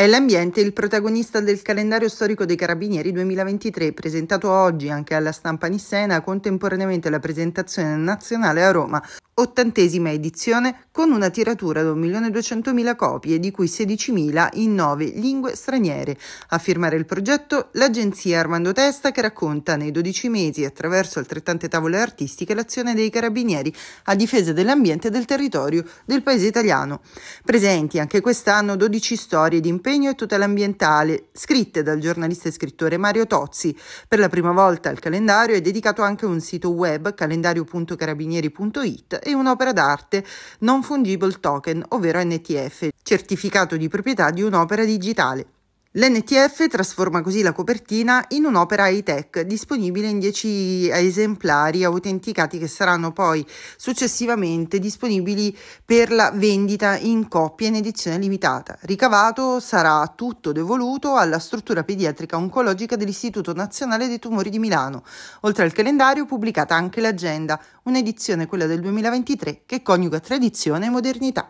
È l'ambiente il protagonista del calendario storico dei Carabinieri 2023, presentato oggi anche alla stampa nissena, contemporaneamente alla presentazione nazionale a Roma, ottantesima edizione con una tiratura di 1.200.000 copie, di cui 16.000 in nove lingue straniere. A firmare il progetto l'agenzia Armando Testa che racconta nei 12 mesi attraverso altrettante tavole artistiche l'azione dei carabinieri a difesa dell'ambiente e del territorio del paese italiano. Presenti anche quest'anno 12 storie di impegno e tutela ambientale scritte dal giornalista e scrittore Mario Tozzi. Per la prima volta al calendario è dedicato anche un sito web calendario.carabinieri.it e un'opera d'arte non fungible token, ovvero NTF, certificato di proprietà di un'opera digitale. L'NTF trasforma così la copertina in un'opera high-tech disponibile in 10 esemplari autenticati che saranno poi successivamente disponibili per la vendita in coppia in edizione limitata. Ricavato sarà tutto devoluto alla struttura pediatrica oncologica dell'Istituto Nazionale dei Tumori di Milano. Oltre al calendario pubblicata anche l'agenda, un'edizione quella del 2023 che coniuga tradizione e modernità.